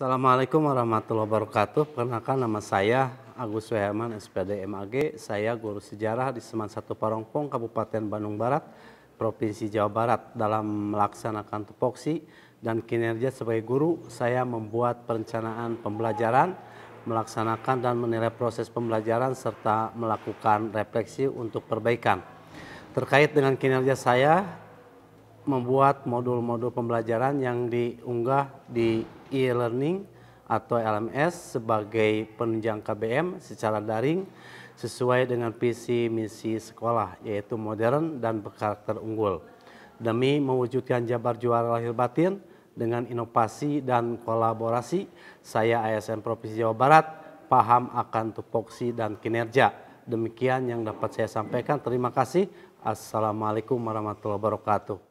Assalamualaikum warahmatullahi wabarakatuh. Perkenalkan nama saya Agus Suherman, SPD MAG. Saya guru sejarah di Seman Satu Parongpong, Kabupaten Bandung Barat, Provinsi Jawa Barat. Dalam melaksanakan tupoksi dan kinerja sebagai guru, saya membuat perencanaan pembelajaran, melaksanakan dan menilai proses pembelajaran, serta melakukan refleksi untuk perbaikan. Terkait dengan kinerja saya, membuat modul-modul pembelajaran yang diunggah di e-learning atau LMS sebagai penunjang KBM secara daring sesuai dengan visi misi sekolah yaitu modern dan berkarakter unggul demi mewujudkan Jabar Juara Lahir Batin dengan inovasi dan kolaborasi saya ASN Provinsi Jawa Barat paham akan tupoksi dan kinerja demikian yang dapat saya sampaikan terima kasih Assalamualaikum warahmatullahi wabarakatuh